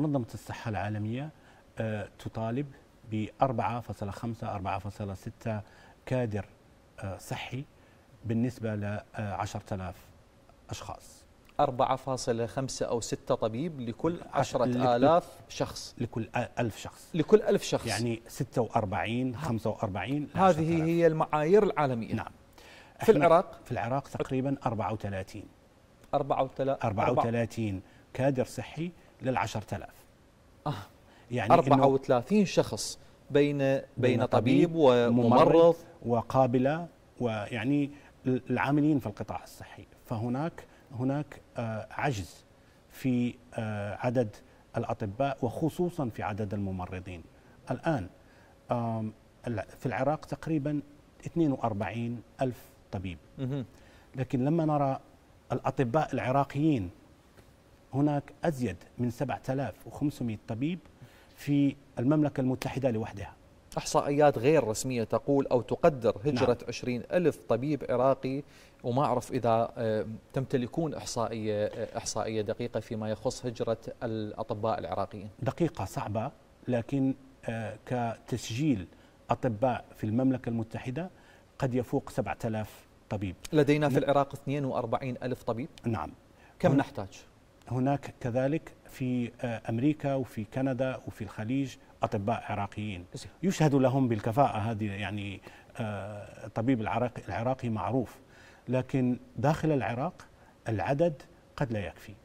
منظمة الصحة العالمية آه، تطالب ب 4.5 4.6 كادر آه، صحي بالنسبة ل 10000 آه، أشخاص 4.5 أو 6 طبيب لكل 10000 شخص لكل 1000 شخص لكل 1000 شخص يعني 46 45 نعم. هذه هي المعايير العالمية نعم في العراق في العراق تقريبا 34 34 34 كادر صحي لل 10000 آه. يعني 34 شخص بين بين, بين طبيب وممرض وقابله ويعني العاملين في القطاع الصحي فهناك هناك آه، عجز في آه، عدد الاطباء وخصوصا في عدد الممرضين الان في العراق تقريبا 42 ألف طبيب لكن لما نرى الأطباء العراقيين هناك أزيد من 7500 طبيب في المملكة المتحدة لوحدها احصائيات غير رسميه تقول او تقدر هجره نعم. 20 الف طبيب عراقي وما اعرف اذا تمتلكون احصائيه آه، احصائيه دقيقه فيما يخص هجره الاطباء العراقيين. دقيقه صعبه لكن آه، كتسجيل اطباء في المملكه المتحده قد يفوق 7000 طبيب. لدينا في العراق 42 الف طبيب؟ نعم. كم نحتاج؟ هناك كذلك في آه، امريكا وفي كندا وفي الخليج اطباء عراقيين يشهد لهم بالكفاءه هذه يعني الطبيب آه، العراقي العراقي معروف لكن داخل العراق العدد قد لا يكفي